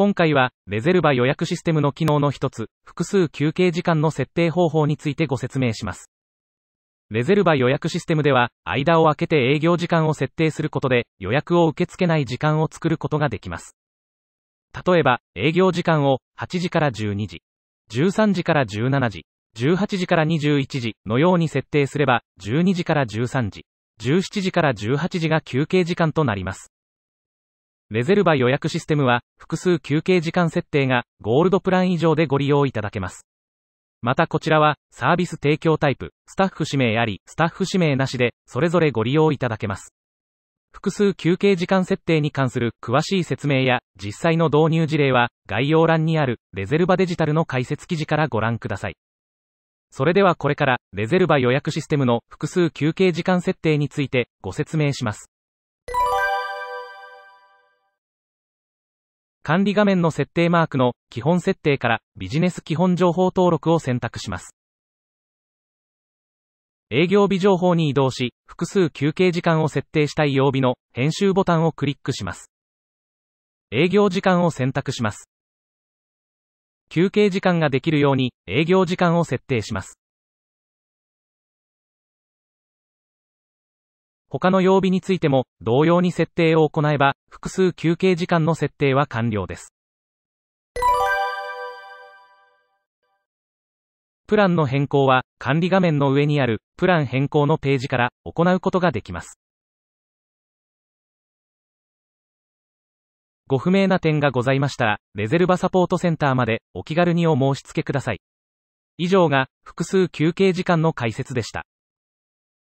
今回は、レゼルバ予約システムの機能の一つ、複数休憩時間の設定方法についてご説明します。レゼルバ予約システムでは、間を空けて営業時間を設定することで、予約を受け付けない時間を作ることができます。例えば、営業時間を8時から12時、13時から17時、18時から21時のように設定すれば、12時から13時、17時から18時が休憩時間となります。レゼルバ予約システムは、複数休憩時間設定が、ゴールドプラン以上でご利用いただけます。またこちらは、サービス提供タイプ、スタッフ指名あり、スタッフ指名なしで、それぞれご利用いただけます。複数休憩時間設定に関する詳しい説明や、実際の導入事例は、概要欄にある、レゼルバデジタルの解説記事からご覧ください。それではこれから、レゼルバ予約システムの複数休憩時間設定について、ご説明します。管理画面の設定マークの基本設定からビジネス基本情報登録を選択します。営業日情報に移動し、複数休憩時間を設定したい曜日の編集ボタンをクリックします。営業時間を選択します。休憩時間ができるように営業時間を設定します。他の曜日についても、同様に設定を行えば、複数休憩時間の設定は完了です。プランの変更は、管理画面の上にある、プラン変更のページから行うことができます。ご不明な点がございましたら、レゼルバサポートセンターまでお気軽にお申し付けください。以上が、複数休憩時間の解説でした。